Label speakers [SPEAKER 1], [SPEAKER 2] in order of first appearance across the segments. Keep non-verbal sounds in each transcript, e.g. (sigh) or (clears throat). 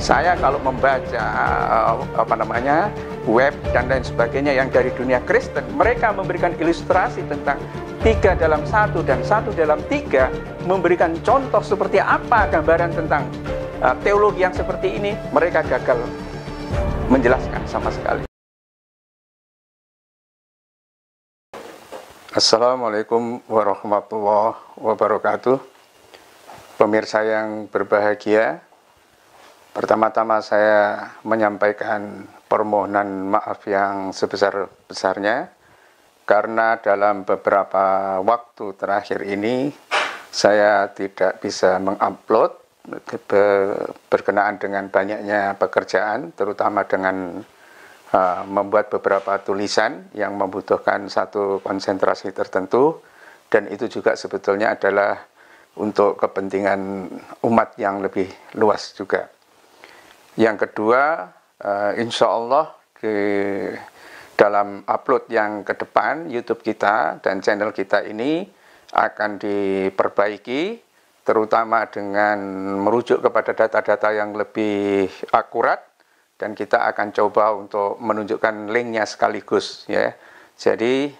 [SPEAKER 1] saya kalau membaca eh, apa namanya web dan lain sebagainya yang dari dunia Kristen, mereka memberikan ilustrasi tentang tiga dalam satu dan satu dalam tiga, memberikan contoh seperti apa gambaran tentang eh, teologi yang seperti ini, mereka gagal menjelaskan sama sekali. Assalamualaikum warahmatullahi wabarakatuh. Pemirsa yang berbahagia, Pertama-tama saya menyampaikan permohonan maaf yang sebesar-besarnya karena dalam beberapa waktu terakhir ini saya tidak bisa mengupload berkenaan dengan banyaknya pekerjaan terutama dengan uh, membuat beberapa tulisan yang membutuhkan satu konsentrasi tertentu dan itu juga sebetulnya adalah untuk kepentingan umat yang lebih luas juga. Yang kedua, uh, insya Allah di dalam upload yang ke depan YouTube kita dan channel kita ini akan diperbaiki terutama dengan merujuk kepada data-data yang lebih akurat dan kita akan coba untuk menunjukkan linknya sekaligus ya jadi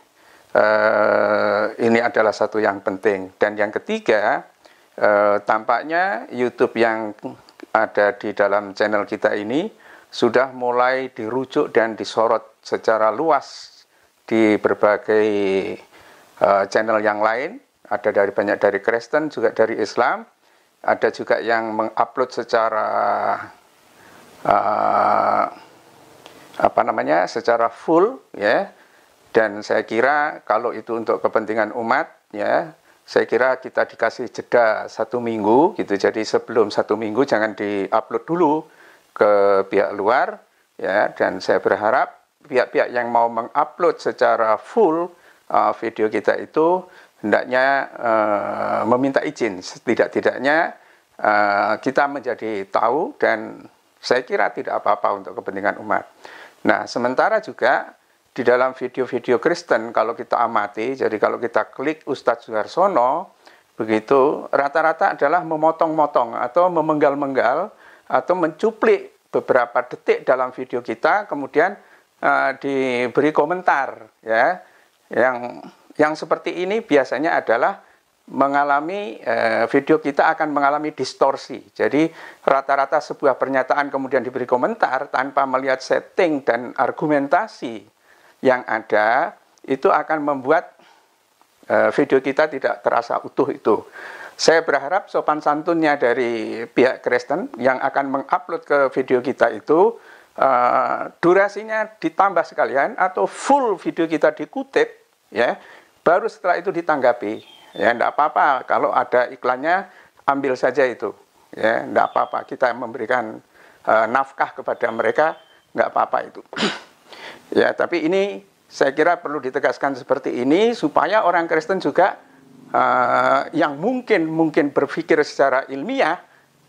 [SPEAKER 1] eh, ini adalah satu yang penting dan yang ketiga eh, tampaknya YouTube yang ada di dalam channel kita ini sudah mulai dirujuk dan disorot secara luas di berbagai uh, channel yang lain. Ada dari banyak dari Kristen, juga dari Islam. Ada juga yang mengupload secara uh, apa namanya, secara full, ya. Dan saya kira kalau itu untuk kepentingan umat, ya saya kira kita dikasih jeda satu minggu gitu. Jadi sebelum satu minggu jangan diupload dulu ke pihak luar ya. Dan saya berharap pihak-pihak yang mau mengupload secara full uh, video kita itu hendaknya uh, meminta izin setidak-tidaknya uh, kita menjadi tahu dan saya kira tidak apa-apa untuk kepentingan umat. Nah, sementara juga di dalam video-video Kristen kalau kita amati, jadi kalau kita klik Ustadz Suharsono, begitu rata-rata adalah memotong-motong atau memenggal-menggal atau mencuplik beberapa detik dalam video kita, kemudian uh, diberi komentar, ya, yang yang seperti ini biasanya adalah mengalami eh, video kita akan mengalami distorsi. Jadi rata-rata sebuah pernyataan kemudian diberi komentar tanpa melihat setting dan argumentasi yang ada itu akan membuat e, video kita tidak terasa utuh itu. Saya berharap sopan santunnya dari pihak Kristen yang akan mengupload ke video kita itu e, durasinya ditambah sekalian atau full video kita dikutip ya. Baru setelah itu ditanggapi. Ya enggak apa-apa kalau ada iklannya ambil saja itu. Ya enggak apa-apa kita memberikan e, nafkah kepada mereka enggak apa-apa itu. (clears throat) Ya, tapi ini saya kira perlu ditegaskan seperti ini supaya orang Kristen juga uh, yang mungkin mungkin berpikir secara ilmiah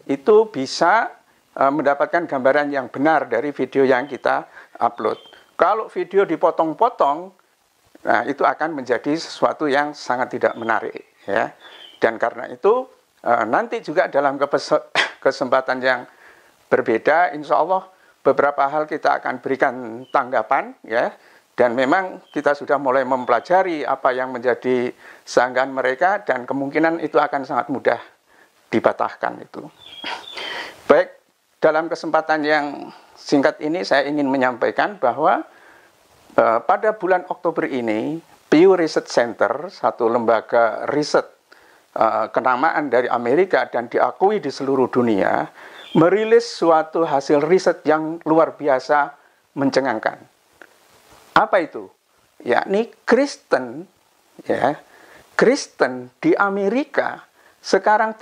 [SPEAKER 1] itu bisa uh, mendapatkan gambaran yang benar dari video yang kita upload. Kalau video dipotong-potong, nah itu akan menjadi sesuatu yang sangat tidak menarik, ya. Dan karena itu uh, nanti juga dalam (coughs) kesempatan yang berbeda, insya Allah beberapa hal kita akan berikan tanggapan ya dan memang kita sudah mulai mempelajari apa yang menjadi sanggahan mereka dan kemungkinan itu akan sangat mudah dibatahkan itu. Baik, dalam kesempatan yang singkat ini saya ingin menyampaikan bahwa e, pada bulan Oktober ini Pew Research Center, satu lembaga riset e, kenamaan dari Amerika dan diakui di seluruh dunia, merilis suatu hasil riset yang luar biasa mencengangkan. Apa itu? Yakni Kristen, ya, Kristen di Amerika sekarang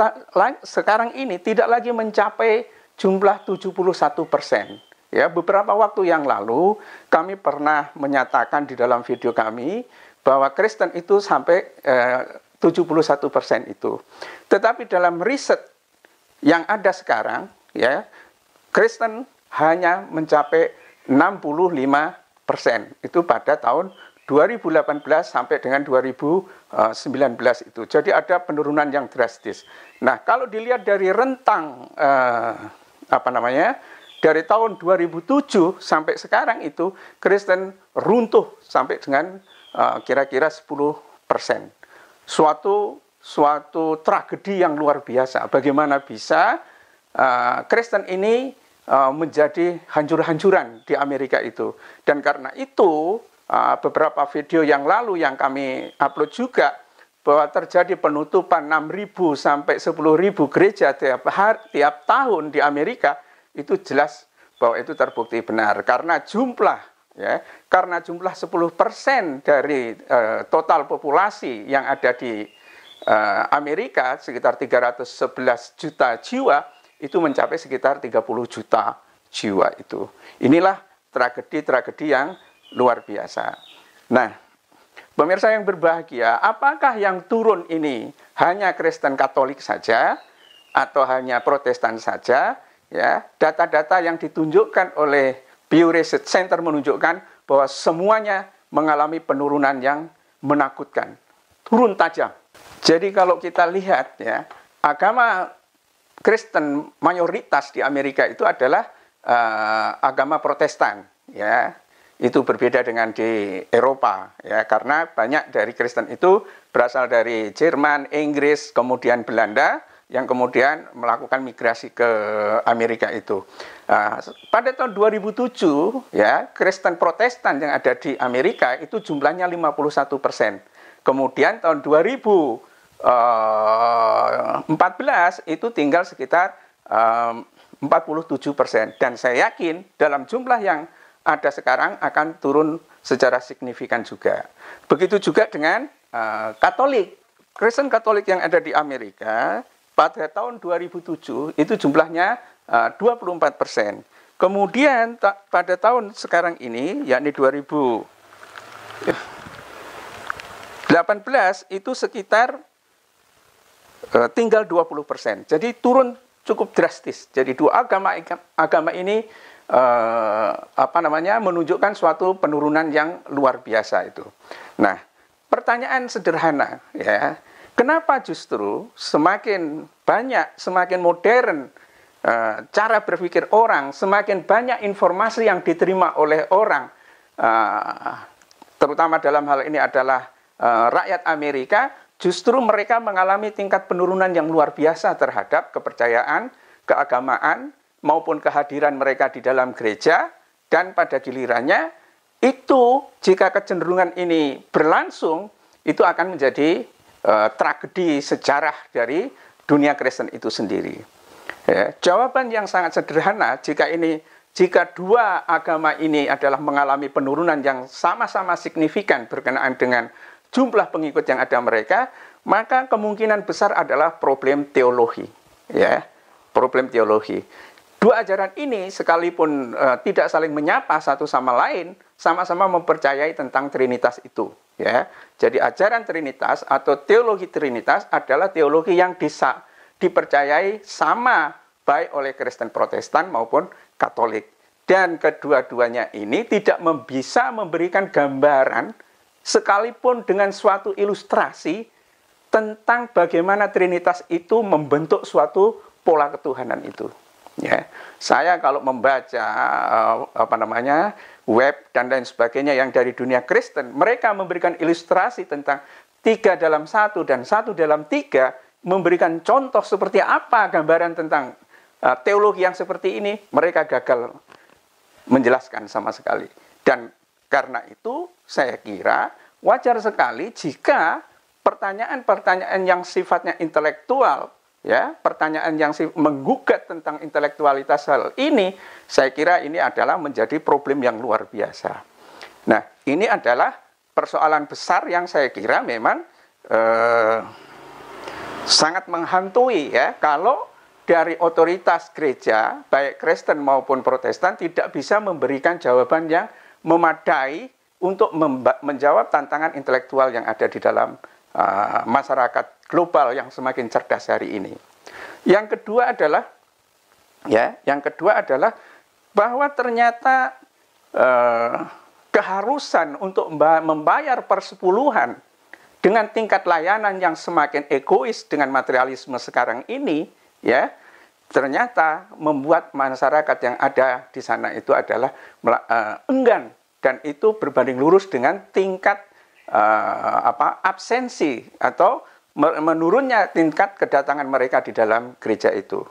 [SPEAKER 1] sekarang ini tidak lagi mencapai jumlah 71 persen. Ya, beberapa waktu yang lalu kami pernah menyatakan di dalam video kami bahwa Kristen itu sampai eh, 71 persen itu. Tetapi dalam riset yang ada sekarang ya Kristen hanya mencapai 65 persen itu pada tahun 2018 sampai dengan 2019 itu. Jadi ada penurunan yang drastis. Nah, kalau dilihat dari rentang eh, apa namanya? dari tahun 2007 sampai sekarang itu Kristen runtuh sampai dengan eh, kira-kira eh, 10 persen. Suatu suatu tragedi yang luar biasa. Bagaimana bisa Eh, Kristen ini eh, menjadi hancur-hancuran di Amerika itu. Dan karena itu eh, beberapa video yang lalu yang kami upload juga bahwa terjadi penutupan 6.000 sampai 10.000 gereja tiap hari, tiap tahun di Amerika itu jelas bahwa itu terbukti benar karena jumlah ya karena jumlah 10% dari uh, total populasi yang ada di Amerika sekitar 311 juta jiwa itu mencapai sekitar 30 juta jiwa itu. Inilah tragedi-tragedi yang luar biasa. Nah, pemirsa yang berbahagia, apakah yang turun ini hanya Kristen Katolik saja atau hanya Protestan saja? Ya, data-data yang ditunjukkan oleh Pew Research Center menunjukkan bahwa semuanya mengalami penurunan yang menakutkan, turun tajam. Jadi kalau kita lihat ya, agama Kristen mayoritas di Amerika itu adalah uh, agama Protestan ya itu berbeda dengan di Eropa ya karena banyak dari Kristen itu berasal dari Jerman, Inggris, kemudian Belanda yang kemudian melakukan migrasi ke Amerika itu. Nah, pada tahun 2007 ya Kristen Protestan yang ada di Amerika itu jumlahnya 51 persen. Kemudian tahun 2000 14 eh, itu tinggal sekitar 47 eh, persen dan saya yakin dalam jumlah yang ada sekarang akan turun secara signifikan juga. Begitu juga dengan uh, Katolik, Kristen Katolik yang ada di Amerika pada tahun 2007 itu jumlahnya uh, 24 persen. Kemudian ta pada tahun sekarang ini, yakni 2018 itu sekitar Eh, tinggal 20 persen. Jadi turun cukup drastis. Jadi dua agama agama ini uh, apa namanya menunjukkan suatu penurunan yang luar biasa itu. Nah, pertanyaan sederhana ya, kenapa justru semakin banyak, semakin modern eh, cara berpikir orang, semakin banyak informasi yang diterima oleh orang, terutama dalam hal ini adalah rakyat Amerika justru mereka mengalami tingkat penurunan yang luar biasa terhadap kepercayaan, keagamaan, maupun kehadiran mereka di dalam gereja, dan pada gilirannya itu jika kecenderungan ini berlangsung, itu akan menjadi e, tragedi sejarah dari dunia Kristen itu sendiri. Ya, jawaban yang sangat sederhana jika ini jika dua agama ini adalah mengalami penurunan yang sama-sama signifikan berkenaan dengan jumlah pengikut yang ada mereka, maka kemungkinan besar adalah problem teologi, ya, problem teologi. Dua ajaran ini sekalipun e, tidak saling menyapa satu sama lain, sama-sama mempercayai tentang trinitas itu, ya. Jadi ajaran trinitas atau teologi trinitas adalah teologi yang disa, dipercayai sama baik oleh Kristen Protestan maupun Katolik. Dan kedua-duanya ini tidak bisa memberikan gambaran sekalipun dengan suatu ilustrasi tentang bagaimana Trinitas itu membentuk suatu pola ketuhanan itu. Ya, saya kalau membaca eh, apa namanya web dan lain sebagainya yang dari dunia Kristen, mereka memberikan ilustrasi tentang tiga dalam satu dan satu dalam tiga memberikan contoh seperti apa gambaran tentang eh, teologi yang seperti ini mereka gagal menjelaskan sama sekali dan karena itu saya kira wajar sekali jika pertanyaan-pertanyaan yang sifatnya intelektual ya, pertanyaan yang menggugat tentang intelektualitas hal ini saya kira ini adalah menjadi problem yang luar biasa. Nah, ini adalah persoalan besar yang saya kira memang eh, sangat menghantui ya kalau dari otoritas gereja baik Kristen maupun Protestan tidak bisa memberikan jawaban yang memadai untuk menjawab tantangan intelektual yang ada di dalam uh, masyarakat global yang semakin cerdas hari ini. Yang kedua adalah ya, yang kedua adalah bahwa ternyata uh, keharusan untuk membayar persepuluhan dengan tingkat layanan yang semakin egois dengan materialisme sekarang ini ya ternyata membuat masyarakat yang ada di sana itu adalah uh, enggan dan itu berbanding lurus dengan tingkat uh, apa absensi atau menurunnya tingkat kedatangan mereka di dalam gereja itu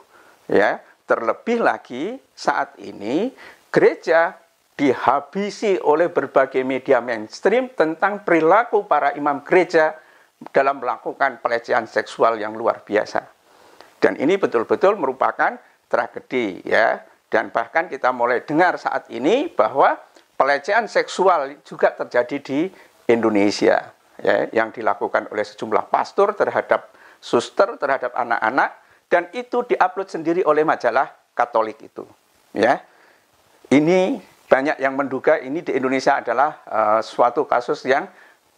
[SPEAKER 1] ya terlebih lagi saat ini gereja dihabisi oleh berbagai media mainstream tentang perilaku para imam gereja dalam melakukan pelecehan seksual yang luar biasa dan ini betul-betul merupakan tragedi ya. Dan bahkan kita mulai dengar saat ini bahwa pelecehan seksual juga terjadi di Indonesia ya, yang dilakukan oleh sejumlah pastor terhadap suster terhadap anak-anak dan itu diupload sendiri oleh majalah Katolik itu ya. Ini banyak yang menduga ini di Indonesia adalah uh, suatu kasus yang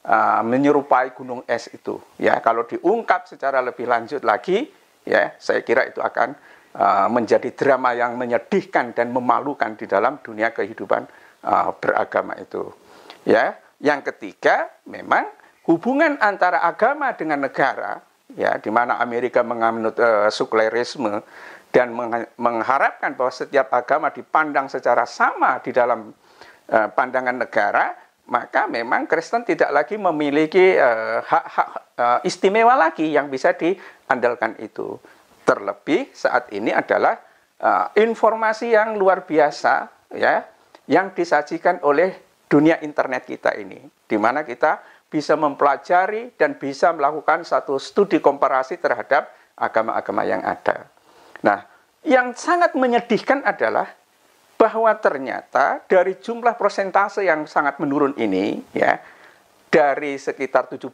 [SPEAKER 1] uh, menyerupai gunung es itu ya. Kalau diungkap secara lebih lanjut lagi ya saya kira itu akan uh, menjadi drama yang menyedihkan dan memalukan di dalam dunia kehidupan uh, beragama itu ya yang ketiga memang hubungan antara agama dengan negara ya di mana Amerika menganut uh, sekulerisme dan mengharapkan bahwa setiap agama dipandang secara sama di dalam uh, pandangan negara maka memang Kristen tidak lagi memiliki uh, hak-hak uh, uh, istimewa lagi yang bisa di andalkan itu. Terlebih saat ini adalah uh, informasi yang luar biasa ya yang disajikan oleh dunia internet kita ini, di mana kita bisa mempelajari dan bisa melakukan satu studi komparasi terhadap agama-agama yang ada. Nah, yang sangat menyedihkan adalah bahwa ternyata dari jumlah persentase yang sangat menurun ini ya dari sekitar 75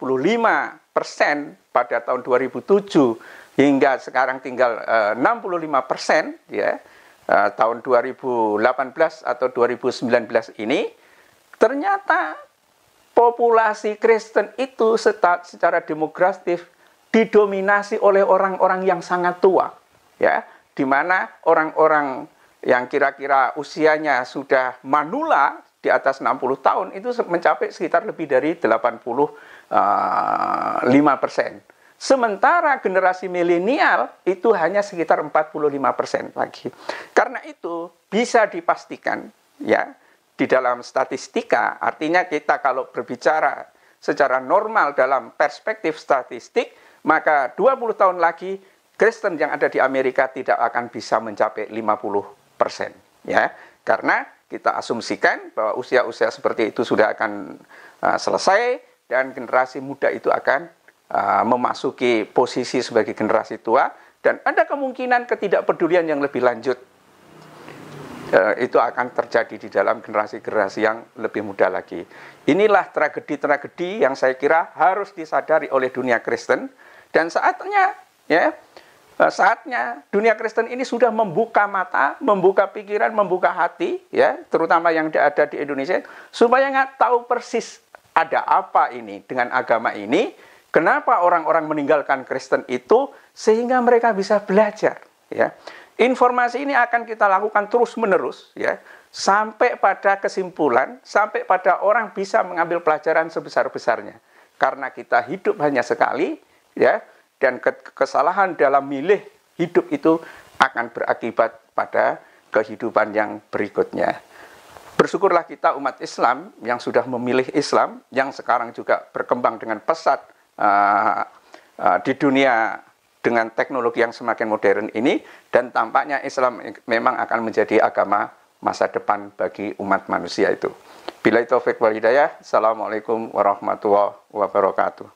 [SPEAKER 1] persen pada tahun 2007 hingga sekarang tinggal eh, uh, 65 persen ya uh, tahun 2018 atau 2019 ini ternyata populasi Kristen itu secara demografis didominasi oleh orang-orang yang sangat tua ya di mana orang-orang yang kira-kira usianya sudah manula di atas 60 tahun itu mencapai sekitar lebih dari 85 eh, persen. Sementara generasi milenial itu hanya sekitar 45 persen lagi. Karena itu bisa dipastikan ya di dalam statistika, artinya kita kalau berbicara secara normal dalam perspektif statistik, maka 20 tahun lagi Kristen yang ada di Amerika tidak akan bisa mencapai 50 persen. Ya, karena kita asumsikan bahwa usia-usia seperti itu sudah akan uh, selesai dan generasi muda itu akan uh, memasuki posisi sebagai generasi tua dan ada kemungkinan ketidakpedulian yang lebih lanjut uh, itu akan terjadi di dalam generasi-generasi yang lebih muda lagi. Inilah tragedi-tragedi yang saya kira harus disadari oleh dunia Kristen dan saatnya ya Eh, saatnya dunia Kristen ini sudah membuka mata, membuka pikiran, membuka hati, ya, terutama yang ada di Indonesia, supaya nggak tahu persis ada apa ini dengan agama ini, kenapa orang-orang meninggalkan Kristen itu, sehingga mereka bisa belajar, ya. Informasi ini akan kita lakukan terus-menerus, ya, sampai pada kesimpulan, sampai pada orang bisa mengambil pelajaran sebesar-besarnya, karena kita hidup hanya sekali, ya dan kesalahan dalam milih hidup itu akan berakibat pada kehidupan yang berikutnya. Bersyukurlah kita umat Islam yang sudah memilih Islam, yang sekarang juga berkembang dengan pesat uh, uh, di dunia dengan teknologi yang semakin modern ini, dan tampaknya Islam memang akan menjadi agama masa depan bagi umat manusia itu. Bila itu wal hidayah, Assalamualaikum warahmatullahi wabarakatuh.